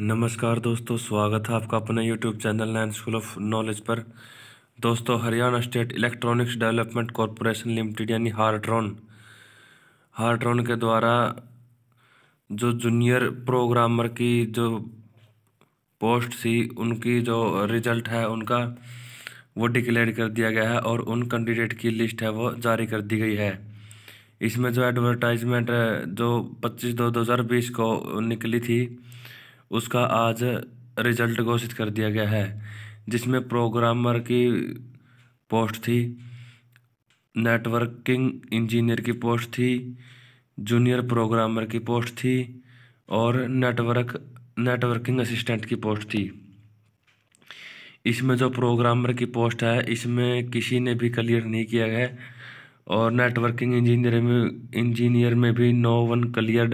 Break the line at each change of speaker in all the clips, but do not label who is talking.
नमस्कार दोस्तों स्वागत है आपका अपने YouTube channel nine school of knowledge पर दोस्तों Haryana state electronics development corporation limited यानी हार्ड्रॉन हार्ट्रॉन के द्वारा जो जूनियर प्रोग्रामर की जो पोस्ट थी उनकी जो रिजल्ट है उनका वो डिक्लेयर कर दिया गया है और उन कैंडिडेट की लिस्ट है वो जारी कर दी गई है इसमें जो एडवर्टाइजमेंट जो पच्चीस दो दो को निकली थी उसका आज रिजल्ट घोषित कर दिया गया है जिसमें प्रोग्रामर की पोस्ट थी नेटवर्किंग इंजीनियर की पोस्ट थी जूनियर प्रोग्रामर की पोस्ट थी और नेटवर्क नेटवर्किंग असिस्टेंट की पोस्ट थी इसमें जो प्रोग्रामर की पोस्ट है इसमें किसी ने भी क्लियर नहीं किया है और नेटवर्किंग इंजीनियर में इंजीनियर में भी नो वन क्लियर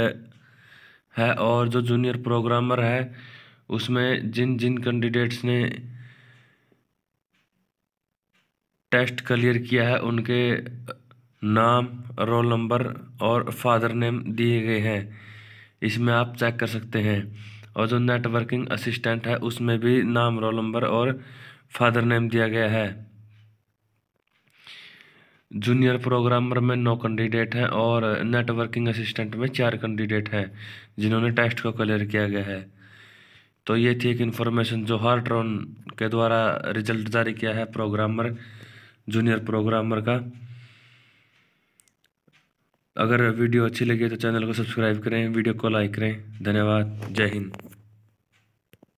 है और जो जूनियर प्रोग्रामर है उसमें जिन जिन कैंडिडेट्स ने टेस्ट क्लियर किया है उनके नाम रोल नंबर और फादर नेम दिए गए हैं इसमें आप चेक कर सकते हैं और जो नेटवर्किंग असिस्टेंट है उसमें भी नाम रोल नंबर और फादर नेम दिया गया है जूनियर प्रोग्रामर में नौ कैंडिडेट हैं और नेटवर्किंग असिस्टेंट में चार कैंडिडेट हैं जिन्होंने टेस्ट को क्लियर किया गया है तो ये थी एक इन्फॉर्मेशन जो हार्ट्रॉन के द्वारा रिजल्ट जारी किया है प्रोग्रामर जूनियर प्रोग्रामर का अगर वीडियो अच्छी लगी तो चैनल को सब्सक्राइब करें वीडियो को लाइक करें धन्यवाद जय हिंद